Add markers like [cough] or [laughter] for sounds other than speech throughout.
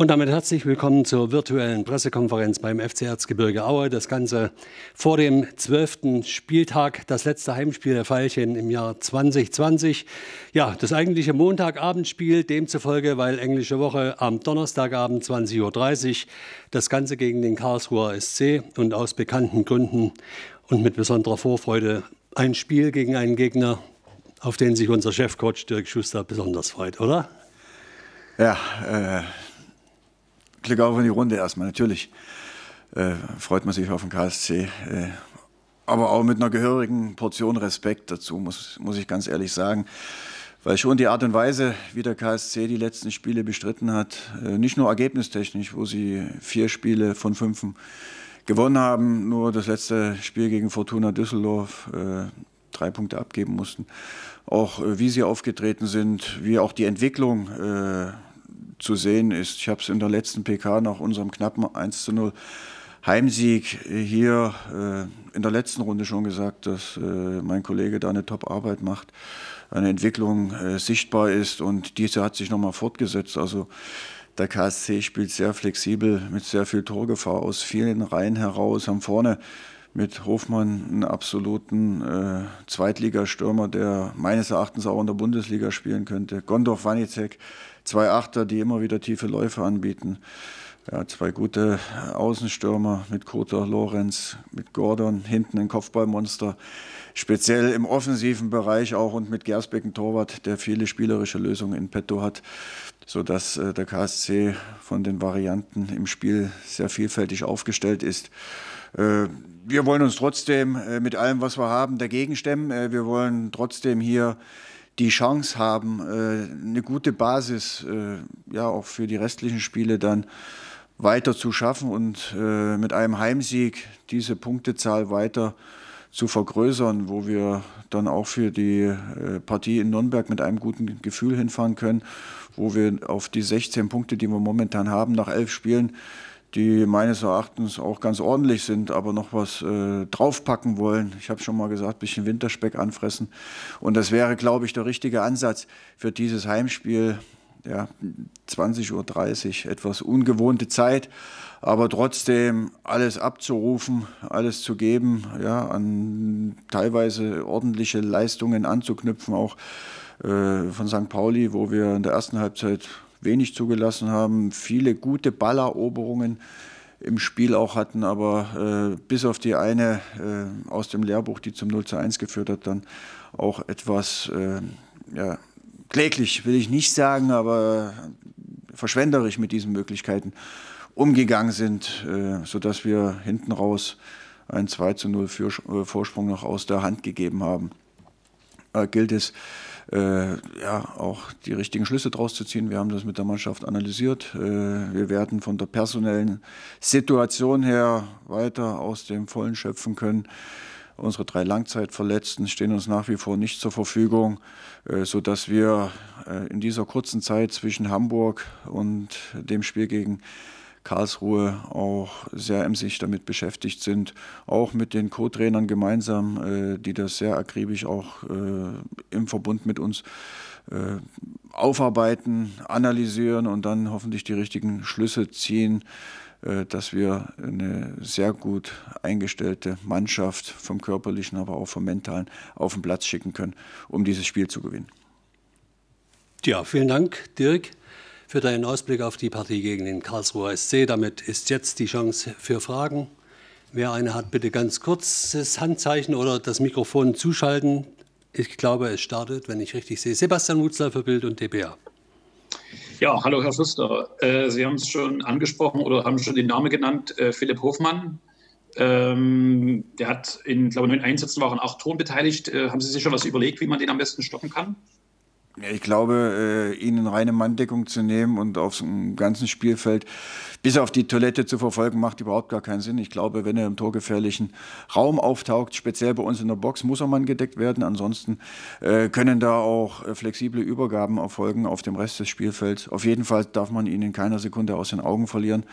Und damit herzlich willkommen zur virtuellen Pressekonferenz beim FC Erzgebirge Aue. Das Ganze vor dem 12. Spieltag, das letzte Heimspiel der Veilchen im Jahr 2020. Ja, das eigentliche Montagabendspiel, demzufolge, weil englische Woche am Donnerstagabend 20.30 Uhr. Das Ganze gegen den Karlsruher SC und aus bekannten Gründen und mit besonderer Vorfreude ein Spiel gegen einen Gegner, auf den sich unser Chefcoach Dirk Schuster besonders freut, oder? Ja, äh, Glück auf in die Runde erstmal, natürlich. Äh, freut man sich auf den KSC. Äh, aber auch mit einer gehörigen Portion Respekt dazu, muss, muss ich ganz ehrlich sagen. Weil schon die Art und Weise, wie der KSC die letzten Spiele bestritten hat, äh, nicht nur ergebnistechnisch, wo sie vier Spiele von fünf gewonnen haben, nur das letzte Spiel gegen Fortuna Düsseldorf äh, drei Punkte abgeben mussten. Auch äh, wie sie aufgetreten sind, wie auch die Entwicklung äh, zu sehen ist. Ich habe es in der letzten PK nach unserem knappen 1 zu 0 Heimsieg hier äh, in der letzten Runde schon gesagt, dass äh, mein Kollege da eine Top-Arbeit macht, eine Entwicklung äh, sichtbar ist und diese hat sich nochmal fortgesetzt. Also der KSC spielt sehr flexibel, mit sehr viel Torgefahr aus vielen Reihen heraus, haben vorne mit Hofmann einen absoluten äh, Zweitligastürmer, der meines Erachtens auch in der Bundesliga spielen könnte. Gondorf Wanicek, zwei Achter, die immer wieder tiefe Läufe anbieten. Ja, zwei gute Außenstürmer mit Koter, Lorenz, mit Gordon, hinten ein Kopfballmonster. Speziell im offensiven Bereich auch und mit Gersbecken Torwart, der viele spielerische Lösungen in petto hat, sodass äh, der KSC von den Varianten im Spiel sehr vielfältig aufgestellt ist. Äh, wir wollen uns trotzdem äh, mit allem, was wir haben, dagegen stemmen. Äh, wir wollen trotzdem hier die Chance haben, äh, eine gute Basis äh, ja auch für die restlichen Spiele dann weiter zu schaffen und äh, mit einem Heimsieg diese Punktezahl weiter zu vergrößern, wo wir dann auch für die Partie in Nürnberg mit einem guten Gefühl hinfahren können, wo wir auf die 16 Punkte, die wir momentan haben, nach elf Spielen die meines Erachtens auch ganz ordentlich sind, aber noch was äh, draufpacken wollen. Ich habe schon mal gesagt, bisschen Winterspeck anfressen. Und das wäre, glaube ich, der richtige Ansatz für dieses Heimspiel. Ja, 20.30 Uhr, etwas ungewohnte Zeit, aber trotzdem alles abzurufen, alles zu geben, ja, an teilweise ordentliche Leistungen anzuknüpfen, auch äh, von St. Pauli, wo wir in der ersten Halbzeit wenig zugelassen haben, viele gute Balleroberungen im Spiel auch hatten, aber äh, bis auf die eine äh, aus dem Lehrbuch, die zum 0 zu 1 geführt hat, dann auch etwas äh, ja, kläglich, will ich nicht sagen, aber verschwenderisch mit diesen Möglichkeiten umgegangen sind, äh, sodass wir hinten raus einen 2 zu 0 äh, Vorsprung noch aus der Hand gegeben haben. Äh, gilt es, äh, ja, auch die richtigen Schlüsse draus zu ziehen. Wir haben das mit der Mannschaft analysiert. Äh, wir werden von der personellen Situation her weiter aus dem Vollen schöpfen können. Unsere drei Langzeitverletzten stehen uns nach wie vor nicht zur Verfügung, äh, sodass wir äh, in dieser kurzen Zeit zwischen Hamburg und dem Spiel gegen Karlsruhe auch sehr emsig damit beschäftigt sind, auch mit den Co-Trainern gemeinsam, äh, die das sehr akribisch auch äh, im Verbund mit uns äh, aufarbeiten, analysieren und dann hoffentlich die richtigen Schlüsse ziehen, äh, dass wir eine sehr gut eingestellte Mannschaft vom körperlichen, aber auch vom mentalen auf den Platz schicken können, um dieses Spiel zu gewinnen. Ja, vielen Dank, Dirk für deinen Ausblick auf die Partie gegen den Karlsruher SC. Damit ist jetzt die Chance für Fragen. Wer eine hat, bitte ganz kurz das Handzeichen oder das Mikrofon zuschalten. Ich glaube, es startet, wenn ich richtig sehe, Sebastian Mutzler für Bild und DPA. Ja, hallo Herr Schuster. Äh, Sie haben es schon angesprochen oder haben schon den Namen genannt, äh, Philipp Hofmann. Ähm, der hat in, glaube ich, neun Einsätzen waren acht Ton beteiligt. Äh, haben Sie sich schon was überlegt, wie man den am besten stoppen kann? ich glaube, äh, ihn in reine Manndeckung zu nehmen und auf dem ganzen Spielfeld bis auf die Toilette zu verfolgen, macht überhaupt gar keinen Sinn. Ich glaube, wenn er im torgefährlichen Raum auftaucht, speziell bei uns in der Box, muss er Mann gedeckt werden. Ansonsten äh, können da auch äh, flexible Übergaben erfolgen auf dem Rest des Spielfelds. Auf jeden Fall darf man ihn in keiner Sekunde aus den Augen verlieren,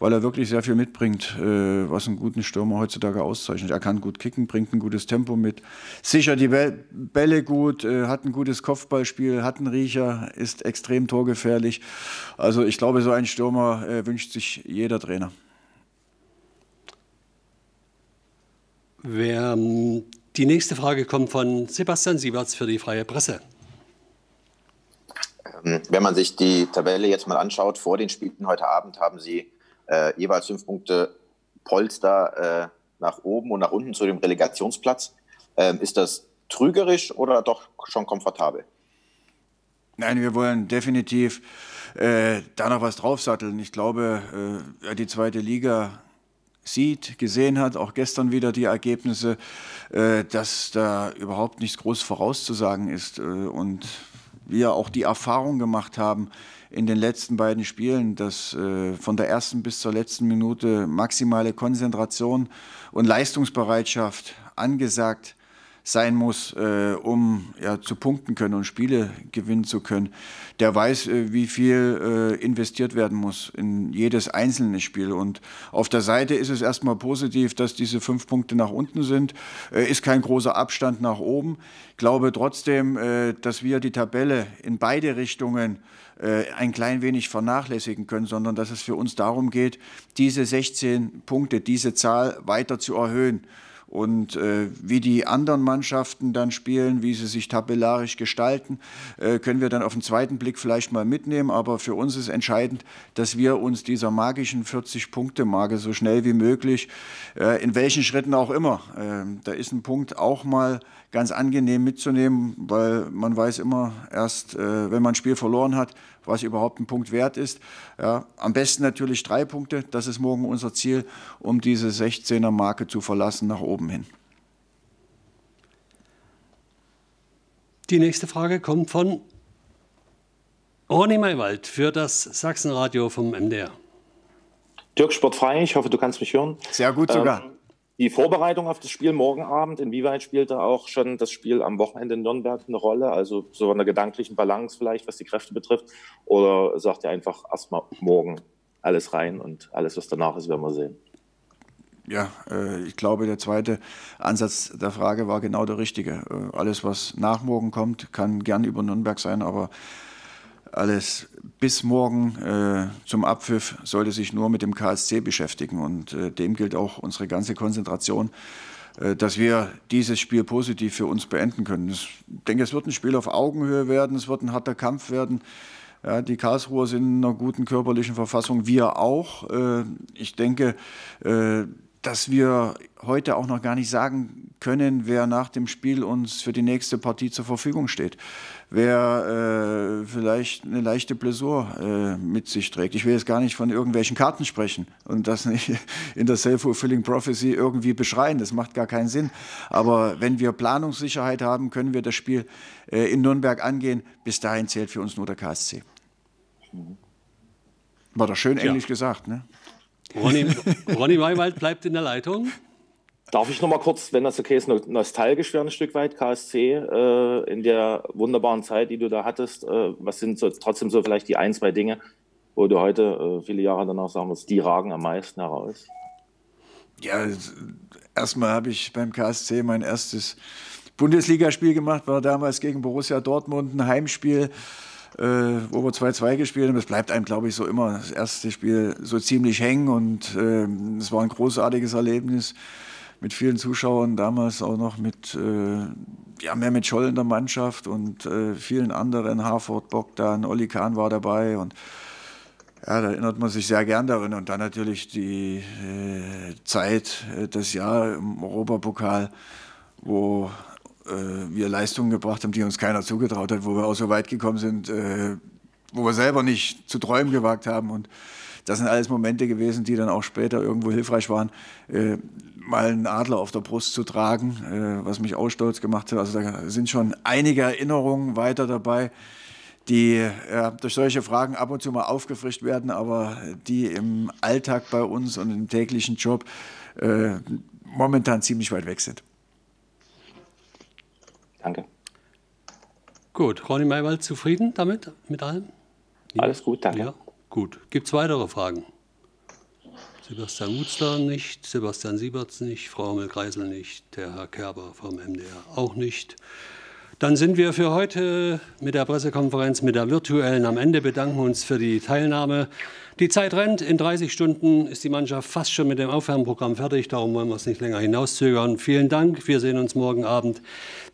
weil er wirklich sehr viel mitbringt, äh, was einen guten Stürmer heutzutage auszeichnet. Er kann gut kicken, bringt ein gutes Tempo mit, sichert die Bälle gut, äh, hat ein gutes Kopfballspiel. Spiel, hat einen Riecher, ist extrem torgefährlich. Also ich glaube, so einen Stürmer äh, wünscht sich jeder Trainer. Wer, ähm, die nächste Frage kommt von Sebastian Sieberts für die Freie Presse. Ähm, wenn man sich die Tabelle jetzt mal anschaut, vor den Spielen heute Abend haben sie äh, jeweils fünf Punkte Polster äh, nach oben und nach unten zu dem Relegationsplatz. Ähm, ist das trügerisch oder doch schon komfortabel? Nein, wir wollen definitiv äh, da noch was draufsatteln. Ich glaube, äh, wer die zweite Liga sieht, gesehen hat, auch gestern wieder die Ergebnisse, äh, dass da überhaupt nichts groß vorauszusagen ist. Äh, und wir auch die Erfahrung gemacht haben in den letzten beiden Spielen, dass äh, von der ersten bis zur letzten Minute maximale Konzentration und Leistungsbereitschaft angesagt sein muss, äh, um ja, zu punkten können und Spiele gewinnen zu können, der weiß, äh, wie viel äh, investiert werden muss in jedes einzelne Spiel. Und auf der Seite ist es erstmal positiv, dass diese fünf Punkte nach unten sind. Äh, ist kein großer Abstand nach oben. Ich glaube trotzdem, äh, dass wir die Tabelle in beide Richtungen äh, ein klein wenig vernachlässigen können, sondern dass es für uns darum geht, diese 16 Punkte, diese Zahl weiter zu erhöhen und äh, wie die anderen Mannschaften dann spielen, wie sie sich tabellarisch gestalten, äh, können wir dann auf den zweiten Blick vielleicht mal mitnehmen. Aber für uns ist entscheidend, dass wir uns dieser magischen 40-Punkte-Marke so schnell wie möglich, äh, in welchen Schritten auch immer, ähm, da ist ein Punkt auch mal ganz angenehm mitzunehmen, weil man weiß immer erst, äh, wenn man ein Spiel verloren hat, was überhaupt ein Punkt wert ist. Ja, am besten natürlich drei Punkte. Das ist morgen unser Ziel, um diese 16er-Marke zu verlassen nach oben hin. Die nächste Frage kommt von Ronny Maywald für das Sachsenradio vom MDR. Dirk Sportfrei, ich hoffe, du kannst mich hören. Sehr gut ähm, sogar. Ähm, die Vorbereitung auf das Spiel morgen Abend, inwieweit spielt da auch schon das Spiel am Wochenende in Nürnberg eine Rolle? Also so einer gedanklichen Balance vielleicht, was die Kräfte betrifft? Oder sagt ihr einfach erstmal morgen alles rein und alles, was danach ist, werden wir sehen? Ja, äh, ich glaube, der zweite Ansatz der Frage war genau der richtige. Äh, alles, was nach morgen kommt, kann gern über Nürnberg sein, aber alles bis morgen äh, zum Abpfiff sollte sich nur mit dem KSC beschäftigen. Und äh, dem gilt auch unsere ganze Konzentration, äh, dass wir dieses Spiel positiv für uns beenden können. Ich denke, es wird ein Spiel auf Augenhöhe werden, es wird ein harter Kampf werden. Ja, die Karlsruher sind in einer guten körperlichen Verfassung, wir auch. Äh, ich denke, äh, dass wir heute auch noch gar nicht sagen können, wer nach dem Spiel uns für die nächste Partie zur Verfügung steht. Wer äh, vielleicht eine leichte Blessur äh, mit sich trägt. Ich will jetzt gar nicht von irgendwelchen Karten sprechen und das nicht [laughs] in der Self-Fulfilling Prophecy irgendwie beschreien. Das macht gar keinen Sinn. Aber wenn wir Planungssicherheit haben, können wir das Spiel äh, in Nürnberg angehen. Bis dahin zählt für uns nur der KSC. War doch schön ja. englisch gesagt, ne? Ronny, Ronny Maywald bleibt in der Leitung. Darf ich noch mal kurz, wenn das okay ist, nostalgisch werden ein Stück weit, KSC, äh, in der wunderbaren Zeit, die du da hattest, äh, was sind so, trotzdem so vielleicht die ein, zwei Dinge, wo du heute, äh, viele Jahre danach sagen musst, die ragen am meisten heraus? Ja, erstmal habe ich beim KSC mein erstes Bundesligaspiel gemacht, war damals gegen Borussia Dortmund ein Heimspiel äh, wo wir 2-2 gespielt haben. Das bleibt einem, glaube ich, so immer das erste Spiel so ziemlich hängen und ähm, es äh, war ein großartiges Erlebnis mit vielen Zuschauern damals auch noch mit äh, ja, mehr mit Scholl in der Mannschaft und äh, vielen anderen. Harford, Bogdan, Olli Kahn war dabei und ja, da erinnert man sich sehr gern daran. Und dann natürlich die äh, Zeit, äh, das Jahr im Europapokal, wo äh, wir Leistungen gebracht haben, die uns keiner zugetraut hat, wo wir auch so weit gekommen sind, äh, wo wir selber nicht zu träumen gewagt haben. Und das sind alles Momente gewesen, die dann auch später irgendwo hilfreich waren, äh, mal einen Adler auf der Brust zu tragen, äh, was mich auch stolz gemacht hat. Also da sind schon einige Erinnerungen weiter dabei, die äh, durch solche Fragen ab und zu mal aufgefrischt werden, aber die im Alltag bei uns und im täglichen Job äh, momentan ziemlich weit weg sind. Danke. Gut, Ronny Maywald, zufrieden damit, mit allem? Ja. Alles gut, danke. Ja, gut. Gibt es weitere Fragen? Sebastian Mutzler nicht, Sebastian Sieberts nicht, Frau hommel Kreisel nicht, der Herr Kerber vom MDR auch nicht. Dann sind wir für heute mit der Pressekonferenz, mit der virtuellen am Ende, bedanken uns für die Teilnahme. Die Zeit rennt. In 30 Stunden ist die Mannschaft fast schon mit dem Aufwärmprogramm fertig. Darum wollen wir es nicht länger hinauszögern. Vielen Dank. Wir sehen uns morgen Abend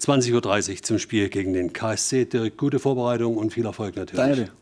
20.30 Uhr zum Spiel gegen den KSC. Dirk, gute Vorbereitung und viel Erfolg natürlich. Danke.